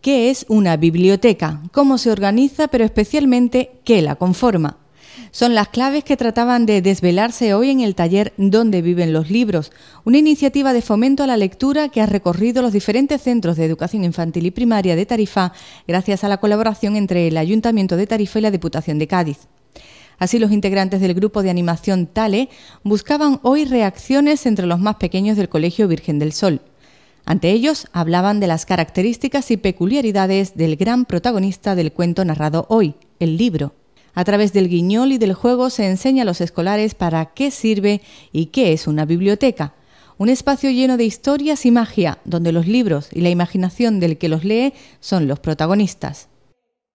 ¿Qué es una biblioteca? ¿Cómo se organiza, pero especialmente qué la conforma? Son las claves que trataban de desvelarse hoy en el taller Donde viven los libros, una iniciativa de fomento a la lectura que ha recorrido los diferentes centros de educación infantil y primaria de Tarifa gracias a la colaboración entre el Ayuntamiento de Tarifa y la Diputación de Cádiz. Así los integrantes del grupo de animación Tale buscaban hoy reacciones entre los más pequeños del Colegio Virgen del Sol. Ante ellos hablaban de las características y peculiaridades del gran protagonista del cuento narrado hoy, el libro. A través del guiñol y del juego se enseña a los escolares para qué sirve y qué es una biblioteca. Un espacio lleno de historias y magia, donde los libros y la imaginación del que los lee son los protagonistas.